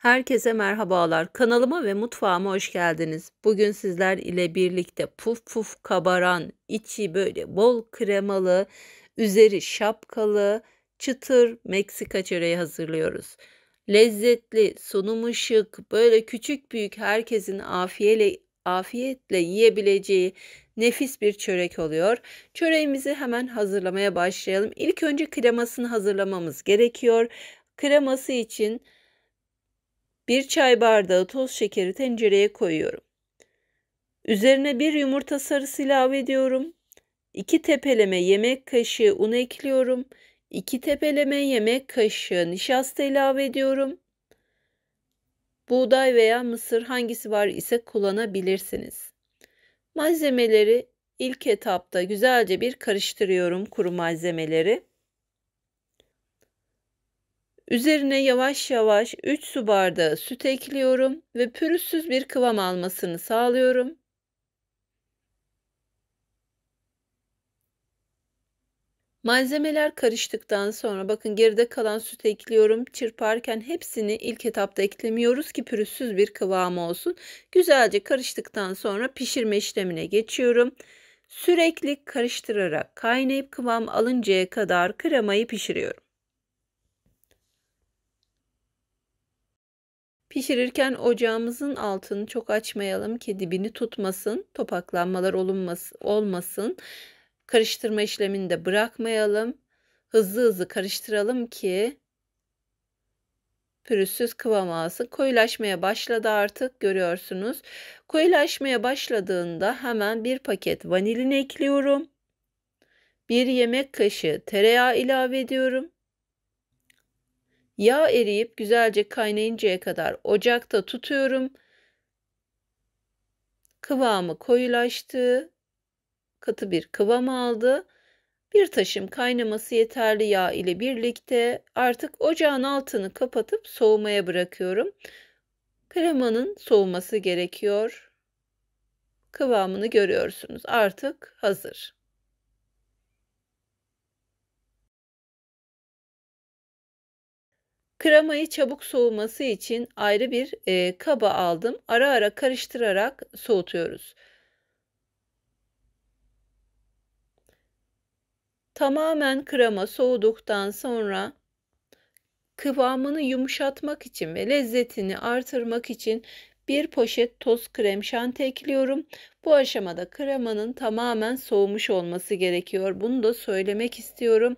Herkese merhabalar. Kanalıma ve mutfağıma hoş geldiniz. Bugün sizler ile birlikte puf puf kabaran, içi böyle bol kremalı, üzeri şapkalı, çıtır Meksika çöreği hazırlıyoruz. Lezzetli, sunumu şık, böyle küçük büyük herkesin afiyetle, afiyetle yiyebileceği nefis bir çörek oluyor. Çöreğimizi hemen hazırlamaya başlayalım. İlk önce kremasını hazırlamamız gerekiyor. Kreması için 1 çay bardağı toz şekeri tencereye koyuyorum. Üzerine bir yumurta sarısı ilave ediyorum. 2 tepeleme yemek kaşığı un ekliyorum. 2 tepeleme yemek kaşığı nişasta ilave ediyorum. Buğday veya mısır hangisi var ise kullanabilirsiniz. Malzemeleri ilk etapta güzelce bir karıştırıyorum kuru malzemeleri. Üzerine yavaş yavaş 3 su bardağı süt ekliyorum ve pürüzsüz bir kıvam almasını sağlıyorum. Malzemeler karıştıktan sonra bakın geride kalan süt ekliyorum. Çırparken hepsini ilk etapta eklemiyoruz ki pürüzsüz bir kıvamı olsun. Güzelce karıştıktan sonra pişirme işlemine geçiyorum. Sürekli karıştırarak kaynayıp kıvam alıncaya kadar kremayı pişiriyorum. Pişirirken ocağımızın altını çok açmayalım ki dibini tutmasın, topaklanmalar olmasın. Karıştırma işlemini de bırakmayalım. Hızlı hızlı karıştıralım ki pürüzsüz kıvam alsın. Koyulaşmaya başladı artık görüyorsunuz. Koyulaşmaya başladığında hemen bir paket vanilin ekliyorum. Bir yemek kaşığı tereyağı ilave ediyorum. Yağ eriyip güzelce kaynayıncaya kadar ocakta tutuyorum. Kıvamı koyulaştı. Katı bir kıvam aldı. Bir taşım kaynaması yeterli yağ ile birlikte artık ocağın altını kapatıp soğumaya bırakıyorum. Kremanın soğuması gerekiyor. Kıvamını görüyorsunuz. Artık hazır. Kremayı çabuk soğuması için ayrı bir e, kaba aldım. Ara ara karıştırarak soğutuyoruz. Tamamen krema soğuduktan sonra kıvamını yumuşatmak için ve lezzetini artırmak için bir poşet toz krem şanti ekliyorum. Bu aşamada kremanın tamamen soğumuş olması gerekiyor. Bunu da söylemek istiyorum.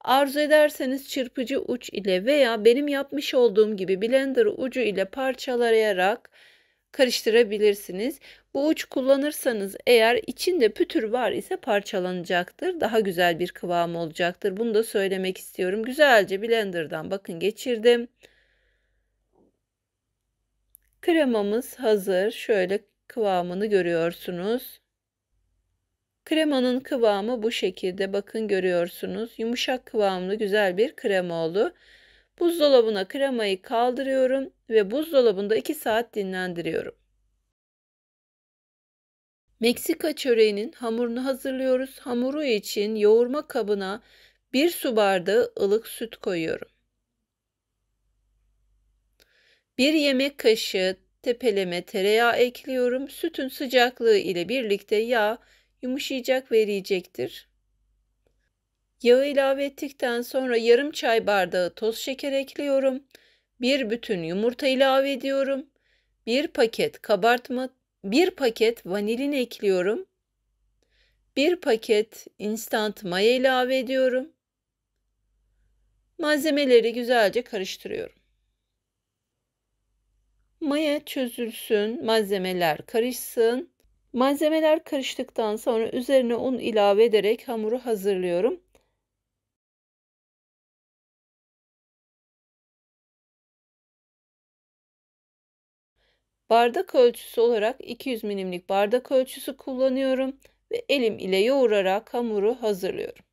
Arzu ederseniz çırpıcı uç ile veya benim yapmış olduğum gibi blender ucu ile parçalayarak karıştırabilirsiniz. Bu uç kullanırsanız eğer içinde pütür var ise parçalanacaktır. Daha güzel bir kıvam olacaktır. Bunu da söylemek istiyorum. Güzelce blenderdan bakın geçirdim. Kremamız hazır. Şöyle kıvamını görüyorsunuz. Kremanın kıvamı bu şekilde. Bakın görüyorsunuz. Yumuşak kıvamlı güzel bir krema oldu. Buzdolabına kremayı kaldırıyorum ve buzdolabında 2 saat dinlendiriyorum. Meksika çöreğinin hamurunu hazırlıyoruz. Hamuru için yoğurma kabına 1 su bardağı ılık süt koyuyorum. 1 yemek kaşığı tepeleme tereyağı ekliyorum. Sütün sıcaklığı ile birlikte yağ yumuşayacak ve eriyecektir. Yağı ilave ettikten sonra yarım çay bardağı toz şeker ekliyorum. Bir bütün yumurta ilave ediyorum. Bir paket kabartma, bir paket vanilin ekliyorum. Bir paket instant maya ilave ediyorum. Malzemeleri güzelce karıştırıyorum. Maya çözülsün, malzemeler karışsın. Malzemeler karıştıktan sonra üzerine un ilave ederek hamuru hazırlıyorum. Bardak ölçüsü olarak 200 milimlik bardak ölçüsü kullanıyorum ve elim ile yoğurarak hamuru hazırlıyorum.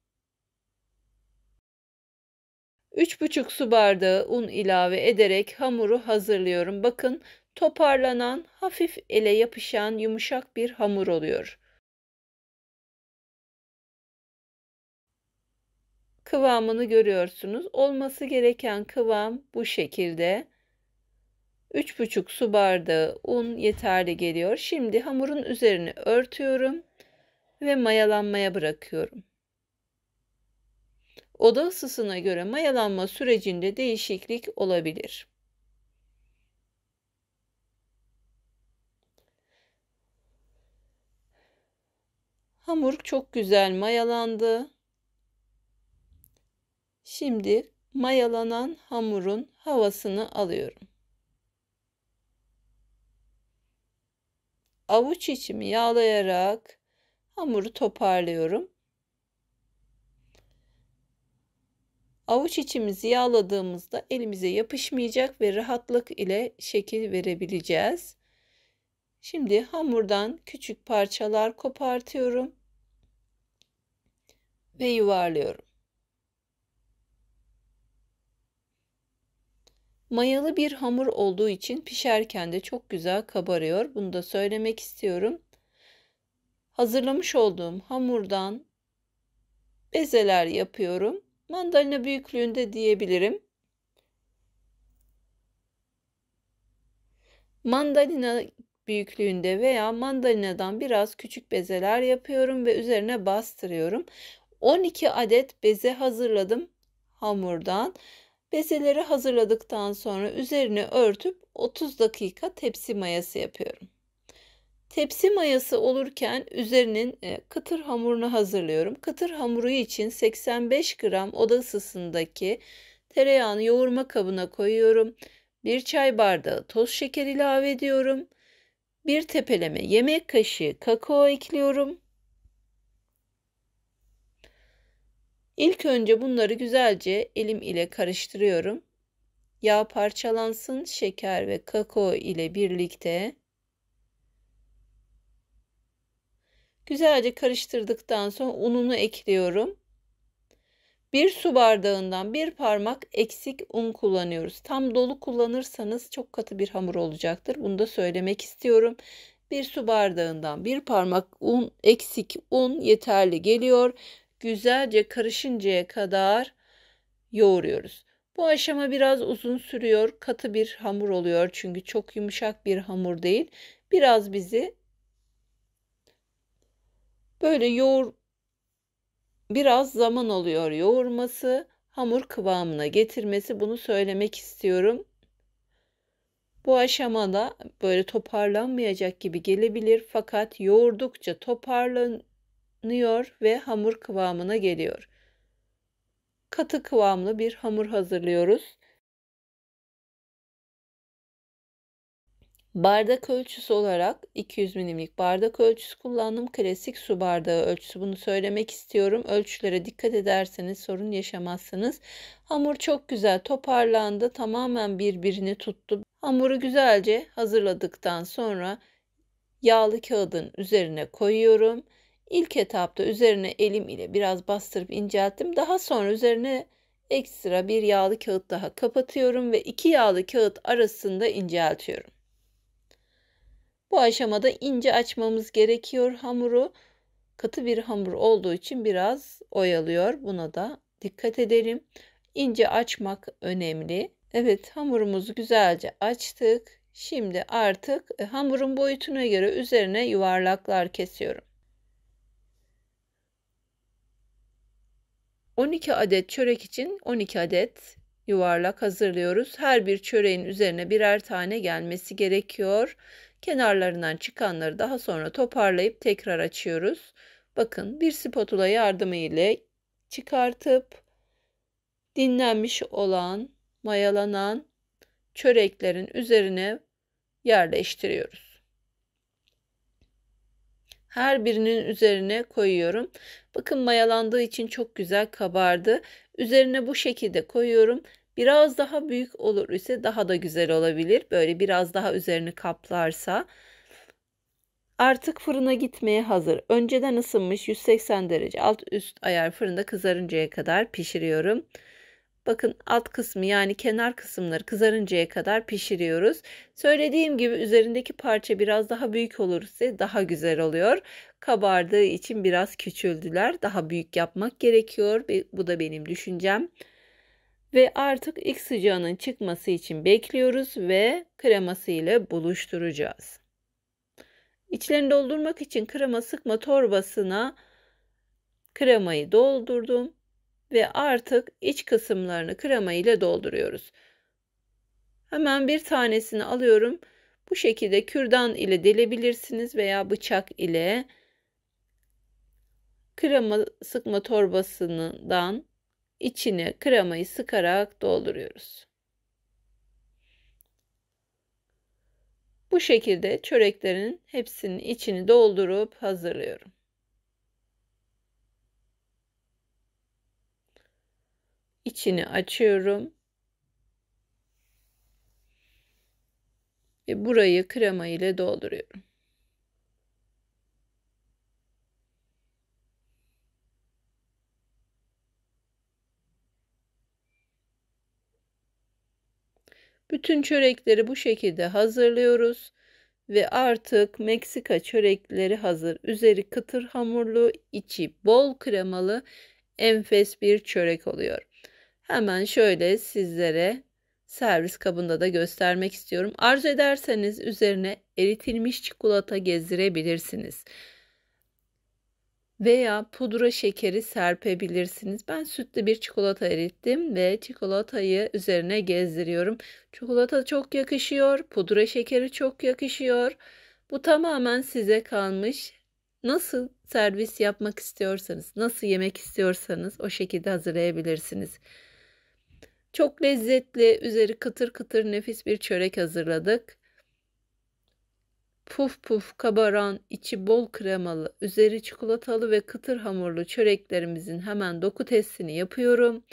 3,5 su bardağı un ilave ederek hamuru hazırlıyorum. Bakın toparlanan, hafif ele yapışan yumuşak bir hamur oluyor. Kıvamını görüyorsunuz. Olması gereken kıvam bu şekilde. 3,5 su bardağı un yeterli geliyor. Şimdi hamurun üzerini örtüyorum ve mayalanmaya bırakıyorum. Oda ısısına göre mayalanma sürecinde değişiklik olabilir. Hamur çok güzel mayalandı. Şimdi mayalanan hamurun havasını alıyorum. Avuç içimi yağlayarak hamuru toparlıyorum. Avuç içimizi yağladığımızda elimize yapışmayacak ve rahatlık ile şekil verebileceğiz. Şimdi hamurdan küçük parçalar kopartıyorum ve yuvarlıyorum. Mayalı bir hamur olduğu için pişerken de çok güzel kabarıyor. Bunu da söylemek istiyorum. Hazırlamış olduğum hamurdan bezeler yapıyorum. Mandalina büyüklüğünde diyebilirim. Mandalina büyüklüğünde veya mandalinadan biraz küçük bezeler yapıyorum ve üzerine bastırıyorum. 12 adet beze hazırladım hamurdan. Bezeleri hazırladıktan sonra üzerine örtüp 30 dakika tepsi mayası yapıyorum. Tepsi mayası olurken üzerinin e, kıtır hamurunu hazırlıyorum. Kıtır hamuru için 85 gram oda ısısındaki tereyağını yoğurma kabına koyuyorum. 1 çay bardağı toz şeker ilave ediyorum bir tepeleme yemek kaşığı kakao ekliyorum. İlk önce bunları güzelce elim ile karıştırıyorum. Yağ parçalansın şeker ve kakao ile birlikte. Güzelce karıştırdıktan sonra ununu ekliyorum. Bir su bardağından bir parmak eksik un kullanıyoruz. Tam dolu kullanırsanız çok katı bir hamur olacaktır. Bunu da söylemek istiyorum. Bir su bardağından bir parmak un eksik un yeterli geliyor. Güzelce karışıncaya kadar yoğuruyoruz. Bu aşama biraz uzun sürüyor. Katı bir hamur oluyor çünkü çok yumuşak bir hamur değil. Biraz bizi böyle yoğur Biraz zaman oluyor yoğurması, hamur kıvamına getirmesi bunu söylemek istiyorum. Bu aşamada böyle toparlanmayacak gibi gelebilir fakat yoğurdukça toparlanıyor ve hamur kıvamına geliyor. Katı kıvamlı bir hamur hazırlıyoruz. Bardak ölçüsü olarak 200 milimlik bardak ölçüsü kullandım. Klasik su bardağı ölçüsü bunu söylemek istiyorum. Ölçülere dikkat ederseniz sorun yaşamazsınız. Hamur çok güzel toparlandı. Tamamen birbirini tuttu. Hamuru güzelce hazırladıktan sonra yağlı kağıdın üzerine koyuyorum. İlk etapta üzerine elim ile biraz bastırıp incelttim. Daha sonra üzerine ekstra bir yağlı kağıt daha kapatıyorum ve iki yağlı kağıt arasında inceltiyorum. Bu aşamada ince açmamız gerekiyor hamuru. Katı bir hamur olduğu için biraz oyalıyor. Buna da dikkat edelim. İnce açmak önemli. Evet hamurumuzu güzelce açtık. Şimdi artık e, hamurun boyutuna göre üzerine yuvarlaklar kesiyorum. 12 adet çörek için 12 adet yuvarlak hazırlıyoruz. Her bir çöreğin üzerine birer tane gelmesi gerekiyor. Kenarlarından çıkanları daha sonra toparlayıp tekrar açıyoruz. Bakın bir spatula yardımı ile çıkartıp dinlenmiş olan, mayalanan çöreklerin üzerine yerleştiriyoruz. Her birinin üzerine koyuyorum. Bakın mayalandığı için çok güzel kabardı. Üzerine bu şekilde koyuyorum Biraz daha büyük olur ise daha da güzel olabilir. Böyle biraz daha üzerini kaplarsa artık fırına gitmeye hazır. Önceden ısınmış 180 derece alt üst ayar fırında kızarıncaya kadar pişiriyorum. Bakın alt kısmı yani kenar kısımları kızarıncaya kadar pişiriyoruz. Söylediğim gibi üzerindeki parça biraz daha büyük olursa daha güzel oluyor. Kabardığı için biraz küçüldüler. Daha büyük yapmak gerekiyor. Bu da benim düşüncem ve artık ilk sıcağının çıkması için bekliyoruz ve kreması ile buluşturacağız. İçlerini doldurmak için krema sıkma torbasına kremayı doldurdum ve artık iç kısımlarını krema ile dolduruyoruz. Hemen bir tanesini alıyorum. Bu şekilde kürdan ile delebilirsiniz veya bıçak ile krema sıkma torbasından içine kremayı sıkarak dolduruyoruz. Bu şekilde çöreklerin hepsinin içini doldurup hazırlıyorum. İçini açıyorum. Ve burayı krema ile dolduruyorum. Bütün çörekleri bu şekilde hazırlıyoruz ve artık Meksika çörekleri hazır. Üzeri kıtır hamurlu, içi bol kremalı enfes bir çörek oluyor. Hemen şöyle sizlere servis kabında da göstermek istiyorum. Arzu ederseniz üzerine eritilmiş çikolata gezdirebilirsiniz veya pudra şekeri serpebilirsiniz. Ben sütlü bir çikolata erittim ve çikolatayı üzerine gezdiriyorum. Çikolata çok yakışıyor, pudra şekeri çok yakışıyor. Bu tamamen size kalmış. Nasıl servis yapmak istiyorsanız, nasıl yemek istiyorsanız o şekilde hazırlayabilirsiniz. Çok lezzetli, üzeri kıtır kıtır nefis bir çörek hazırladık puf puf kabaran, içi bol kremalı, üzeri çikolatalı ve kıtır hamurlu çöreklerimizin hemen doku testini yapıyorum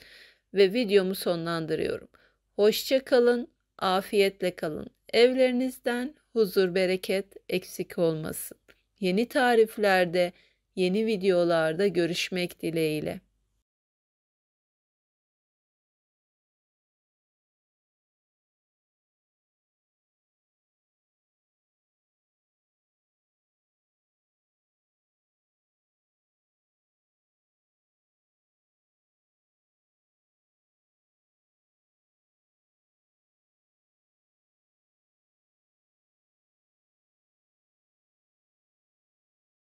ve videomu sonlandırıyorum. Hoşça kalın, afiyetle kalın. Evlerinizden huzur, bereket eksik olmasın. Yeni tariflerde, yeni videolarda görüşmek dileğiyle.